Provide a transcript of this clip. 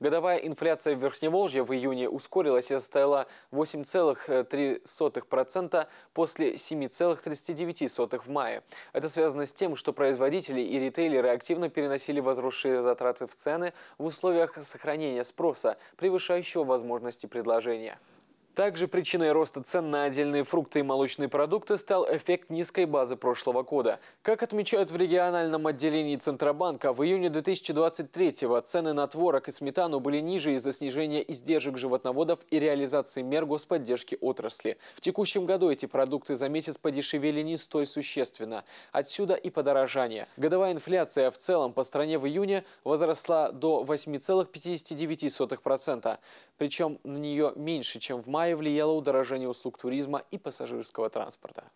Годовая инфляция в Верхневолжье в июне ускорилась и составила 8,3% после 7,39% в мае. Это связано с тем, что производители и ритейлеры активно переносили возросшие затраты в цены в условиях сохранения спроса, превышающего возможности предложения. Также причиной роста цен на отдельные фрукты и молочные продукты стал эффект низкой базы прошлого года. Как отмечают в региональном отделении Центробанка, в июне 2023-го цены на творог и сметану были ниже из-за снижения издержек животноводов и реализации мер господдержки отрасли. В текущем году эти продукты за месяц подешевели не столь существенно. Отсюда и подорожание. Годовая инфляция в целом по стране в июне возросла до 8,59%. Причем на нее меньше, чем в мае мая влияло удорожание услуг туризма и пассажирского транспорта.